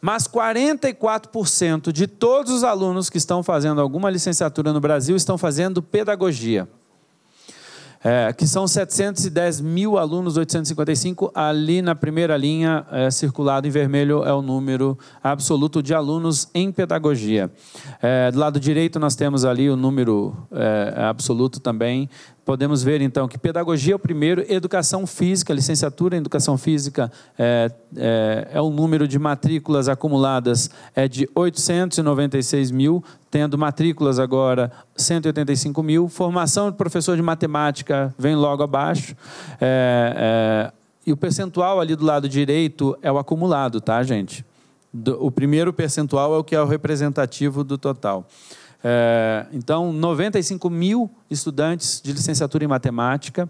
Mas 44% de todos os alunos que estão fazendo alguma licenciatura no Brasil estão fazendo pedagogia é, que são 710 mil alunos, 855. Ali na primeira linha, é, circulado em vermelho, é o número absoluto de alunos em pedagogia. É, do lado direito, nós temos ali o número é, absoluto também podemos ver então que pedagogia é o primeiro, educação física, licenciatura em educação física é, é, é o número de matrículas acumuladas é de 896 mil, tendo matrículas agora 185 mil, formação de professor de matemática vem logo abaixo, é, é, e o percentual ali do lado direito é o acumulado, tá gente? Do, o primeiro percentual é o que é o representativo do total. É, então, 95 mil estudantes de licenciatura em matemática.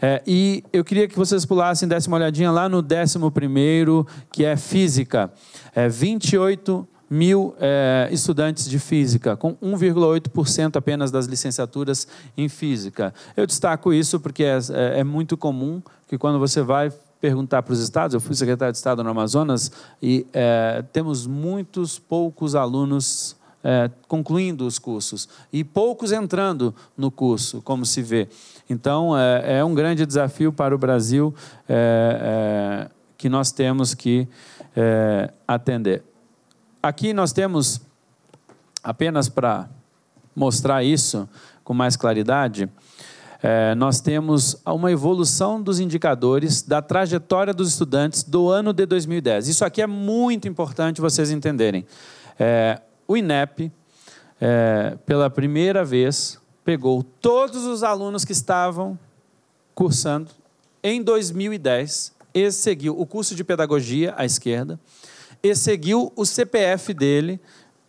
É, e eu queria que vocês pulassem, dessem uma olhadinha lá no 11, que é física. É, 28 mil é, estudantes de física, com 1,8% apenas das licenciaturas em física. Eu destaco isso porque é, é, é muito comum que quando você vai perguntar para os estados, eu fui secretário de Estado no Amazonas e é, temos muitos poucos alunos é, concluindo os cursos e poucos entrando no curso, como se vê. Então, é, é um grande desafio para o Brasil é, é que nós temos que é, atender. Aqui nós temos, apenas para mostrar isso com mais claridade, é, nós temos uma evolução dos indicadores da trajetória dos estudantes do ano de 2010. Isso aqui é muito importante vocês entenderem. É, o INEP, é, pela primeira vez, pegou todos os alunos que estavam cursando em 2010 e seguiu o curso de pedagogia à esquerda e seguiu o CPF dele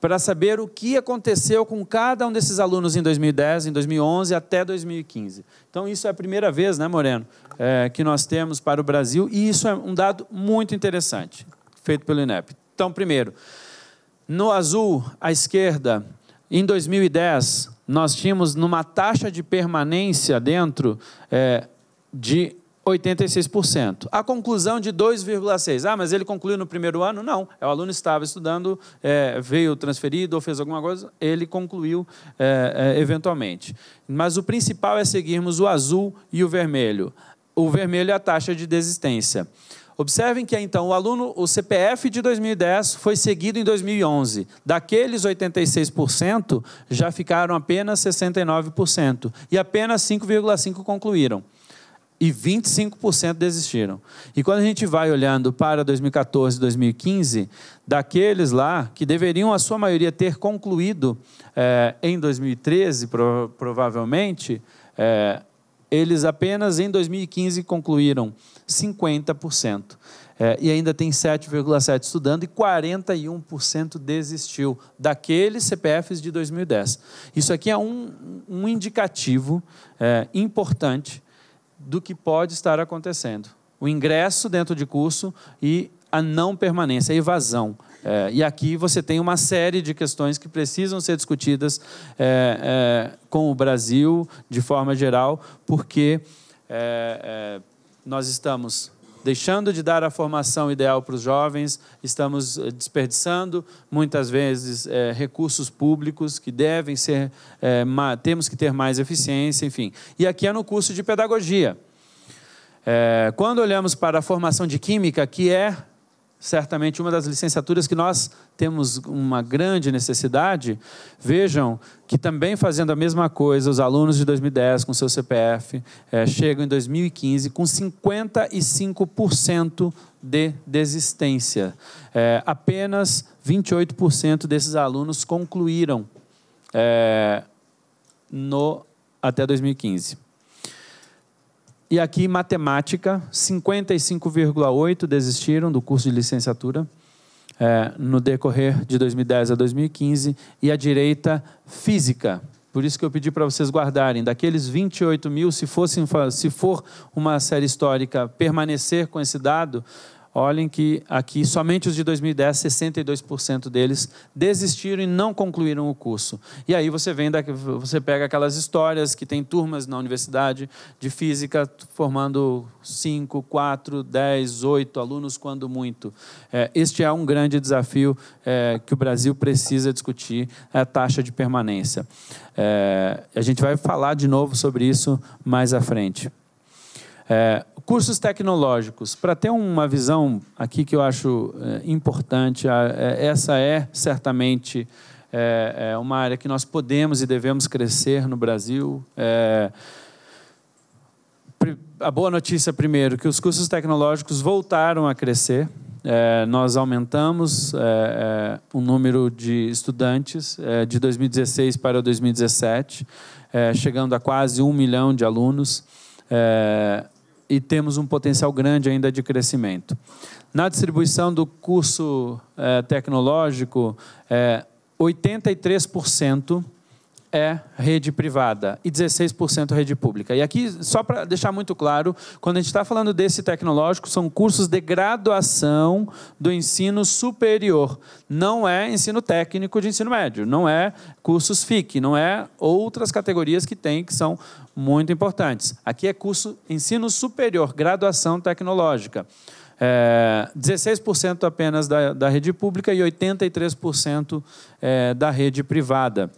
para saber o que aconteceu com cada um desses alunos em 2010, em 2011 até 2015. Então isso é a primeira vez, né, Moreno, é, que nós temos para o Brasil e isso é um dado muito interessante feito pelo INEP. Então, primeiro, no azul à esquerda, em 2010, nós tínhamos numa taxa de permanência dentro é, de 86%. A conclusão de 2,6%. Ah, mas ele concluiu no primeiro ano? Não. É, o aluno estava estudando, é, veio transferido ou fez alguma coisa, ele concluiu é, é, eventualmente. Mas o principal é seguirmos o azul e o vermelho. O vermelho é a taxa de desistência. Observem que então o aluno, o CPF de 2010 foi seguido em 2011. Daqueles 86%, já ficaram apenas 69% e apenas 5,5 concluíram. E 25% desistiram. E quando a gente vai olhando para 2014 2015, daqueles lá que deveriam, a sua maioria, ter concluído é, em 2013, prov provavelmente, é, eles apenas em 2015 concluíram 50%. É, e ainda tem 7,7% estudando e 41% desistiu daqueles CPFs de 2010. Isso aqui é um, um indicativo é, importante do que pode estar acontecendo. O ingresso dentro de curso e a não permanência, a evasão. É, e aqui você tem uma série de questões que precisam ser discutidas é, é, com o Brasil de forma geral, porque é, é, nós estamos deixando de dar a formação ideal para os jovens, estamos eh, desperdiçando muitas vezes é, recursos públicos que devem ser, é, temos que ter mais eficiência, enfim. E aqui é no curso de pedagogia. É, quando olhamos para a formação de química, que é certamente uma das licenciaturas que nós temos uma grande necessidade. Vejam que também fazendo a mesma coisa, os alunos de 2010 com seu CPF é, eh, chegam em 2015 com 55% de desistência. É, apenas 28% desses alunos concluíram é, no até 2015. E aqui, matemática, 55,8% desistiram do curso de licenciatura é, no decorrer de 2010 a 2015. E a direita, física. Por isso que eu pedi para vocês guardarem. Daqueles 28 mil, se, fosse, se for uma série histórica permanecer com esse dado, Olhem que aqui somente os de 2010, 62% deles desistiram e não concluíram o curso. E aí você vem você pega aquelas histórias que tem turmas na universidade de física formando 5, 4, 10, 8 alunos quando muito. É, este é um grande desafio é, que o Brasil precisa discutir é a taxa de permanência. É, a gente vai falar de novo sobre isso mais à frente. É, cursos tecnológicos. Para ter uma visão aqui que eu acho é, importante, a, é, essa é certamente é, é uma área que nós podemos e devemos crescer no Brasil. É, a boa notícia, primeiro, que os cursos tecnológicos voltaram a crescer. É, nós aumentamos é, é, o número de estudantes de 2016 para 2017, chegando a quase um milhão de alunos e temos um potencial grande ainda de crescimento. Na distribuição do curso eh, tecnológico, 83% eh, é rede privada e 16% rede pública. E aqui, só para deixar muito claro, quando a gente está falando desse tecnológico, são cursos de graduação do ensino superior. Não é ensino técnico de ensino médio, não é cursos FIC, não é outras categorias que tem que são muito importantes. Aqui é curso ensino superior, graduação tecnológica. É, 16% apenas da, da, rede pública e 83% é, da rede privada.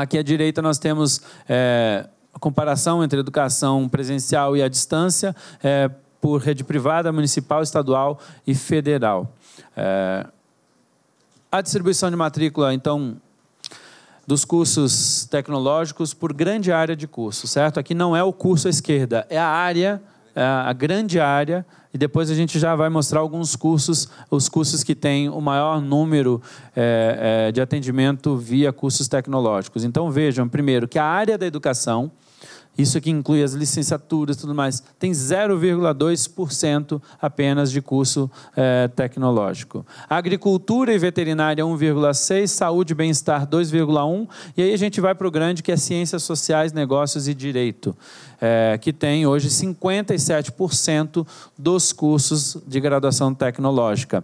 Aqui à direita nós temos é, a comparação entre educação presencial e à distância é, por rede privada, municipal, estadual e federal. É, a distribuição de matrícula, então, dos cursos tecnológicos por grande área de curso, certo? Aqui não é o curso à esquerda, é a área, é a grande área e depois a gente já vai mostrar alguns cursos, os cursos que têm o maior número é, é, de atendimento via cursos tecnológicos. Então vejam, primeiro, que a área da educação isso aqui inclui as licenciaturas e tudo mais. Tem 0,2% apenas de curso é, tecnológico. Agricultura e veterinária, 1,6%. Saúde e bem-estar, 2,1%. E aí a gente vai para o grande, que é ciências sociais, negócios e direito, é, que tem hoje 57% dos cursos de graduação tecnológica.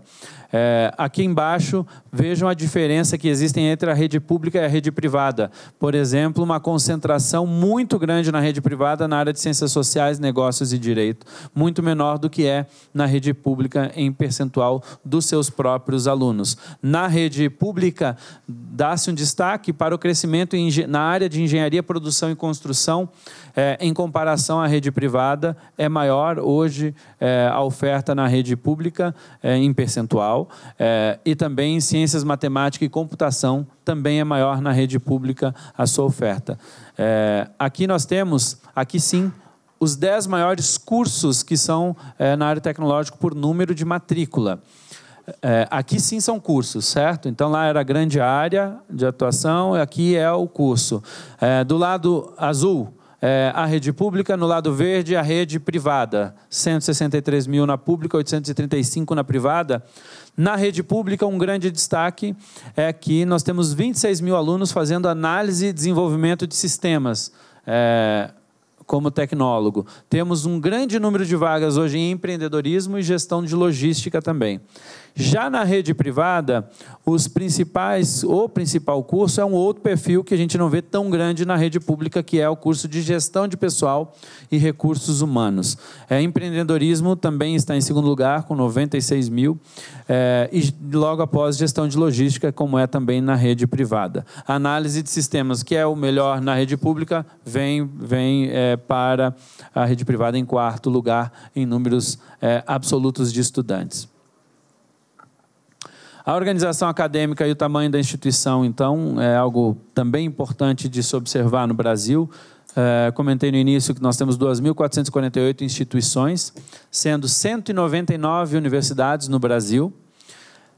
É, aqui embaixo, vejam a diferença que existe entre a rede pública e a rede privada. Por exemplo, uma concentração muito grande na rede privada na área de ciências sociais, negócios e direito, muito menor do que é na rede pública em percentual dos seus próprios alunos. Na rede pública, dá-se um destaque para o crescimento na área de engenharia, produção e construção, eh, em comparação à rede privada, é maior hoje eh, a oferta na rede pública, eh, em percentual, e também em ciências, matemática e computação, também é maior na rede pública a sua oferta. É, aqui nós temos, aqui sim, os 10 maiores cursos que são é, na área tecnológica por número de matrícula. É, aqui sim são cursos, certo? Então lá era a grande área de atuação, aqui é o curso. É, do lado azul, é, a rede pública, no lado verde, a rede privada. 163 mil na pública, 835 na privada. Na rede pública, um grande destaque é que nós temos 26 mil alunos fazendo análise e desenvolvimento de sistemas. É, como tecnólogo. Temos um grande número de vagas hoje em empreendedorismo e gestão de logística também. Já na rede privada, os principais, o principal curso é um outro perfil que a gente não vê tão grande na rede pública, que é o curso de gestão de pessoal e recursos humanos. É, empreendedorismo também está em segundo lugar, com 96 mil, é, e logo após gestão de logística, como é também na rede privada. Análise de sistemas, que é o melhor na rede pública, vem, vem é, para a rede privada em quarto lugar em números é, absolutos de estudantes. A organização acadêmica e o tamanho da instituição, então, é algo também importante de se observar no Brasil. É, comentei no início que nós temos 2.448 instituições, sendo 199 universidades no Brasil,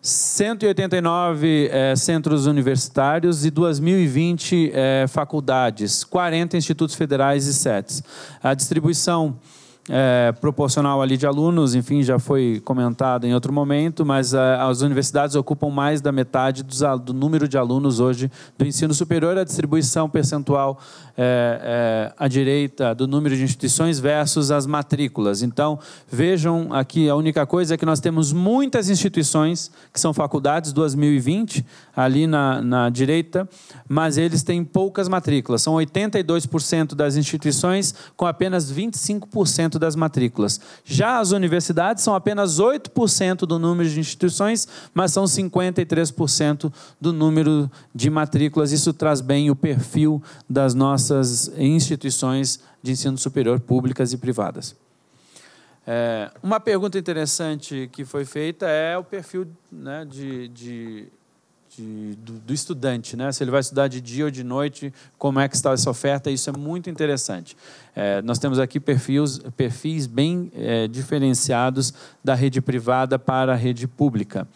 189 é, eh, centros universitários e 2.020 é, eh, faculdades, 40 institutos federais e SETs. A distribuição é, proporcional ali de alunos, enfim, já foi comentado em outro momento, mas a, as universidades ocupam mais da metade dos, do número de alunos hoje do ensino superior. A distribuição percentual é, é, à direita do número de instituições versus as matrículas. Então, vejam aqui, a única coisa é que nós temos muitas instituições, que são faculdades, 2020, ali na, na direita, mas eles têm poucas matrículas. São 82% das instituições com apenas 25% das matrículas. Já as universidades são apenas 8% do número de instituições, mas são 53% do número de matrículas. Isso traz bem o perfil das nossas nossas instituições de ensino superior públicas e privadas. É, uma pergunta interessante que foi feita é o perfil né, de, de, de, do, do, estudante, né? se ele vai estudar de dia ou de noite, como é que está essa oferta, isso é muito interessante. É, nós temos aqui perfis, perfis bem é, diferenciados da rede privada para a rede pública.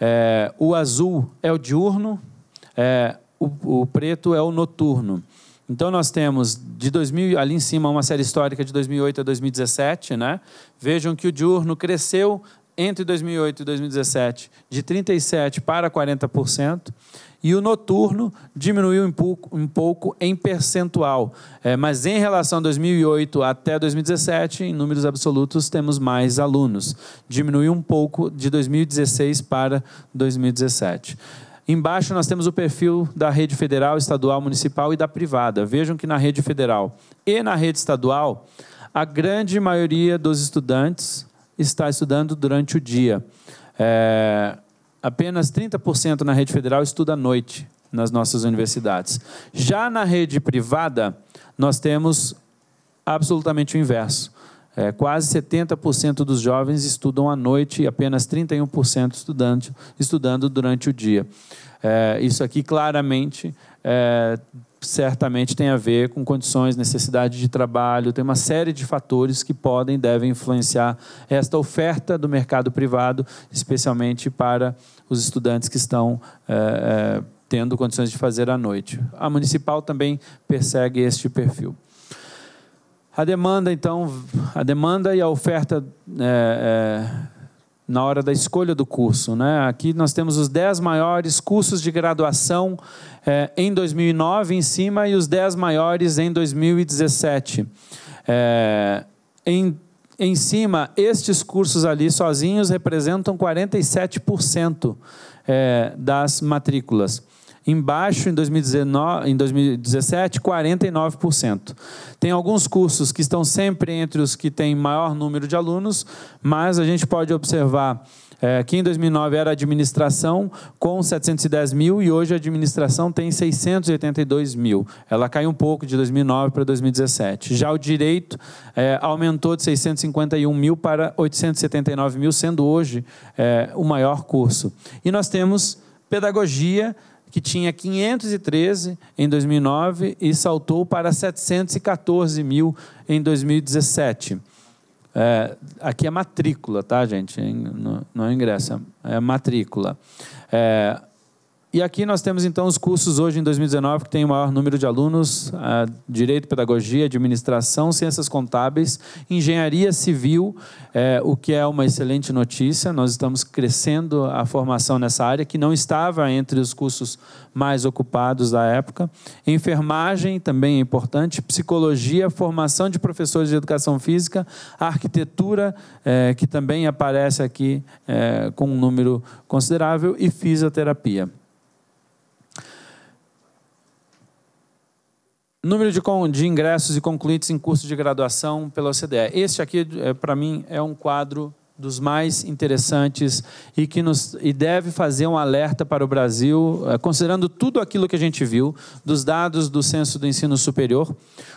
É, o azul é o diurno, é, o, o preto é o noturno. Então nós temos de 2000 ali em cima uma série histórica de 2008 a 2017, né? Vejam que o diurno cresceu entre 2008 e 2017 de 37 para 40% e o noturno diminuiu um pouco, um pouco em percentual, é, mas em relação a 2008 até 2017, em números absolutos temos mais alunos, diminuiu um pouco de 2016 para 2017. Embaixo nós temos o perfil da rede federal, estadual, municipal e da privada. Vejam que na rede federal e na rede estadual, a grande maioria dos estudantes está estudando durante o dia. É, apenas 30% na rede federal estuda à noite nas nossas universidades. Já na rede privada, nós temos absolutamente o inverso. É, quase 70% dos jovens estudam à noite e apenas 31% estudando, estudando durante o dia. É, isso aqui claramente, é, certamente tem a ver com condições, necessidade de trabalho, tem uma série de fatores que podem e devem influenciar esta oferta do mercado privado, especialmente para os estudantes que estão é, é, tendo condições de fazer à noite. A municipal também persegue este perfil. A demanda, então, a demanda e a oferta é, é, na hora da escolha do curso. Né? Aqui nós temos os 10 maiores cursos de graduação é, em 2009 em cima e os 10 maiores em 2017. É, em em cima, estes cursos ali sozinhos representam 47% é, das matrículas. Embaixo, em, 2019, em 2017, 49%. Tem alguns cursos que estão sempre entre os que têm maior número de alunos, mas a gente pode observar é, que em 2009 era administração com 710 mil e hoje a administração tem 682 mil. Ela caiu um pouco de 2009 para 2017. Já o direito é, aumentou de 651 mil para 879 mil, sendo hoje é, o maior curso. E nós temos pedagogia que tinha 513 em 2009 e saltou para 714 mil em 2017. É, aqui é matrícula, tá, gente? Não, é ingresso, é matrícula. É, e aqui nós temos então os cursos hoje em 2019 que tem o maior número de alunos: ah, Direito, Pedagogia, Administração, Ciências Contábeis, Engenharia Civil, é, o que é uma excelente notícia. Nós estamos crescendo a formação nessa área, que não estava entre os cursos mais ocupados da época. Enfermagem também é importante, Psicologia, Formação de Professores de Educação Física, Arquitetura, é, que também aparece aqui é, com um número considerável, e Fisioterapia. Número de, de ingressos e concluintes em curso de graduação pela OCDE. Este aqui, é, para mim, é um quadro dos mais interessantes e que nos e deve fazer um alerta para o Brasil, é, considerando tudo aquilo que a gente viu dos dados do censo do ensino superior.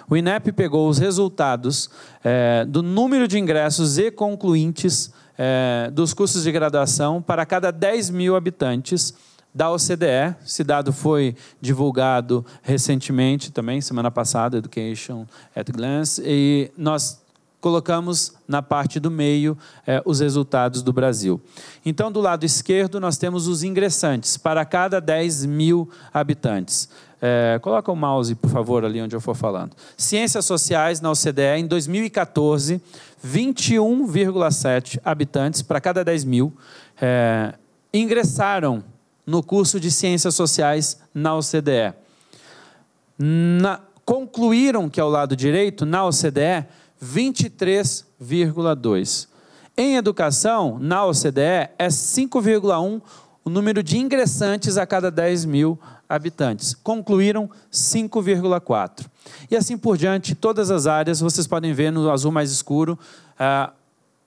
O INEP pegou os resultados é, do número de ingressos e concluintes é, dos cursos de graduação para cada 10 mil habitantes da OCDE. Esse dado foi divulgado recentemente também, semana passada, Education at Glance, e nós colocamos na parte do meio eh, os resultados do Brasil. Então, do lado esquerdo, nós temos os ingressantes para cada 10 mil habitantes. É, coloca o mouse, por favor, ali onde eu for falando. Ciências sociais na OCDE, em 2014, 21,7 habitantes para cada 10 mil é, ingressaram no curso de Ciências Sociais na OCDE. Na, concluíram que ao é lado direito, na OCDE, 23,2. Em educação, na OCDE, é 5,1 o número de ingressantes a cada 10 mil habitantes. Concluíram 5,4. E assim por diante, todas as áreas, vocês podem ver no azul mais escuro, ah,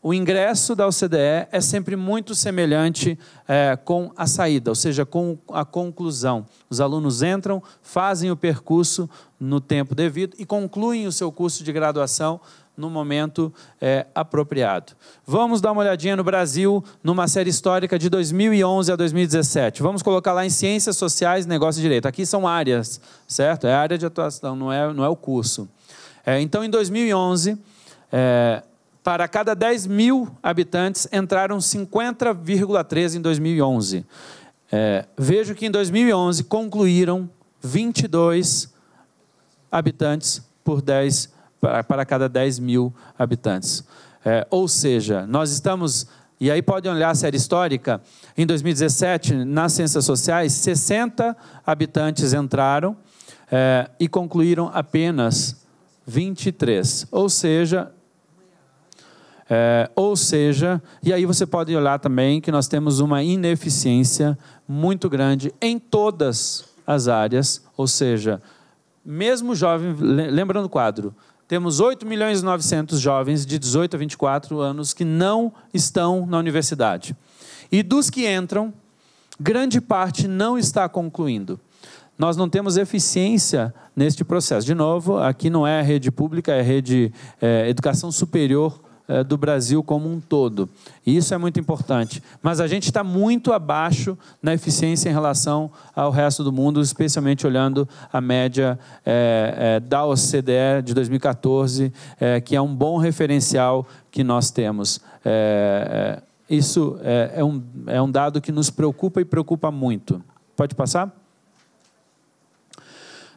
o ingresso da OCDE é sempre muito semelhante é, com a saída, ou seja, com a conclusão. Os alunos entram, fazem o percurso no tempo devido e concluem o seu curso de graduação no momento é, apropriado. Vamos dar uma olhadinha no Brasil, numa série histórica de 2011 a 2017. Vamos colocar lá em Ciências Sociais, Negócio e Direito. Aqui são áreas, certo? É área de atuação, não é, não é o curso. É, então, em 2011, é, para cada 10 mil habitantes, entraram 50,3 em 2011. É, vejo que em 2011 concluíram 22 habitantes por 10, para, para cada 10 mil habitantes. É, ou seja, nós estamos e aí podem olhar a série histórica. Em 2017, nas ciências sociais, 60 habitantes entraram é, e concluíram apenas 23. Ou seja, é, ou seja, e aí você pode olhar também que nós temos uma ineficiência muito grande em todas as áreas, ou seja, mesmo jovem, lembrando o quadro, temos 8 milhões e 900 jovens de 18 a 24 anos que não estão na universidade. E dos que entram, grande parte não está concluindo. Nós não temos eficiência neste processo. De novo, aqui não é a rede pública, é rede é, educação superior eh, do Brasil como um todo. E isso é muito importante. Mas a gente está muito abaixo na eficiência em relação ao resto do mundo, especialmente olhando a média eh, eh, da OCDE de 2014, que é um bom referencial que nós temos. isso é, é um, é um dado que nos preocupa e preocupa muito. Pode passar?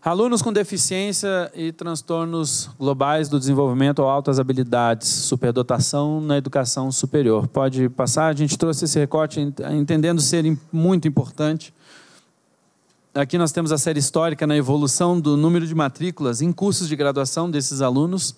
Alunos com deficiência e transtornos globais do desenvolvimento ou altas habilidades, superdotação na educação superior. Pode passar, a gente trouxe esse recorte entendendo ser muito importante. Aqui nós temos a série histórica na evolução do número de matrículas em cursos de graduação desses alunos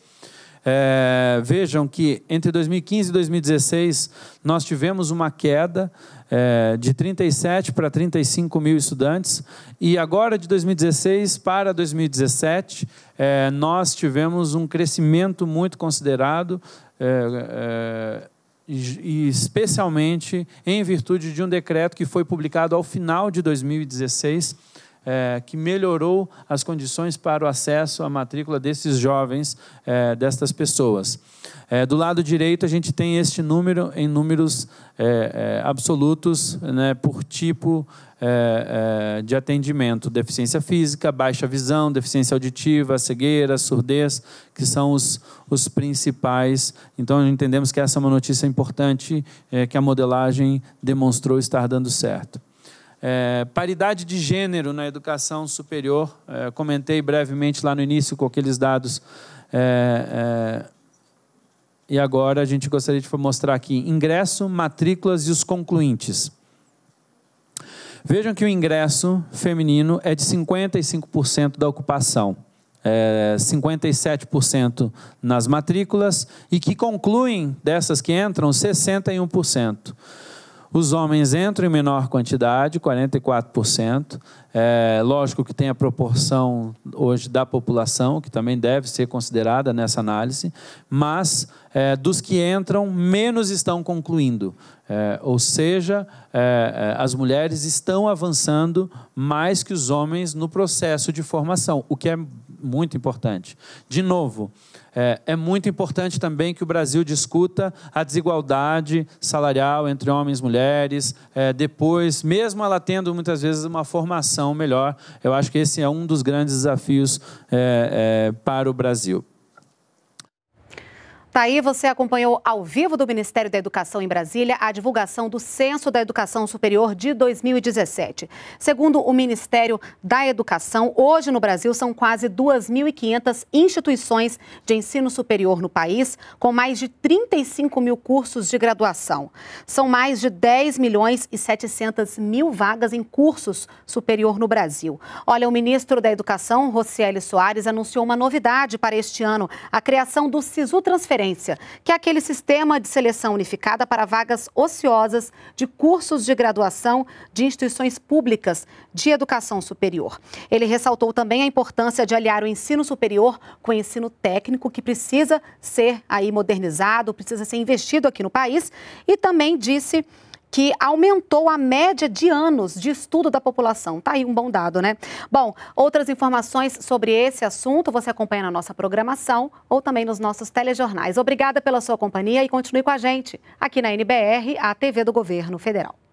é, vejam que entre 2015 e 2016 nós tivemos uma queda é, de 37 para 35 mil estudantes e agora de 2016 para 2017 é, nós tivemos um crescimento muito considerado é, é, e especialmente em virtude de um decreto que foi publicado ao final de 2016 é, que melhorou as condições para o acesso à matrícula desses jovens, é, destas pessoas. É, do lado direito, a gente tem este número em números é, é, absolutos né, por tipo é, de atendimento: deficiência física, baixa visão, deficiência auditiva, cegueira, surdez, que são os, os principais. Então, entendemos que essa é uma notícia importante que a modelagem demonstrou estar dando certo. É, paridade de gênero na educação superior, é, comentei brevemente lá no início com aqueles dados. É, é, e agora a gente gostaria de mostrar aqui ingresso, matrículas e os concluintes. Vejam que o ingresso feminino é de 55% da ocupação. 57% é, nas matrículas e que concluem, dessas que entram, 61%. Os homens entram em menor quantidade, 44%, é, lógico que tem a proporção hoje da população, que também deve ser considerada nessa análise, mas é, dos que entram, menos estão concluindo. É, ou seja, é, é, as mulheres estão avançando mais que os homens no processo de formação, o que é muito importante. De novo, é, é, muito importante também que o Brasil discuta a desigualdade salarial entre homens e mulheres, é, depois, mesmo ela tendo muitas vezes uma formação melhor. Eu acho que esse é um dos grandes desafios é, é, para o Brasil. Tá aí, você acompanhou ao vivo do Ministério da Educação em Brasília a divulgação do Censo da Educação Superior de 2017. Segundo o Ministério da Educação, hoje no Brasil são quase 2.500 instituições de ensino superior no país, com mais de 35 mil cursos de graduação. São mais de 10 milhões e 700 mil vagas em cursos superior no Brasil. Olha, o ministro da Educação, Rocieli Soares, anunciou uma novidade para este ano, a criação do SISU Transferência que é aquele sistema de seleção unificada para vagas ociosas de cursos de graduação de instituições públicas de educação superior. Ele ressaltou também a importância de aliar o ensino superior com o ensino técnico, que precisa ser aí modernizado, precisa ser investido aqui no país, e também disse que aumentou a média de anos de estudo da população. Tá aí um bom dado, né? Bom, outras informações sobre esse assunto você acompanha na nossa programação ou também nos nossos telejornais. Obrigada pela sua companhia e continue com a gente aqui na NBR, a TV do Governo Federal.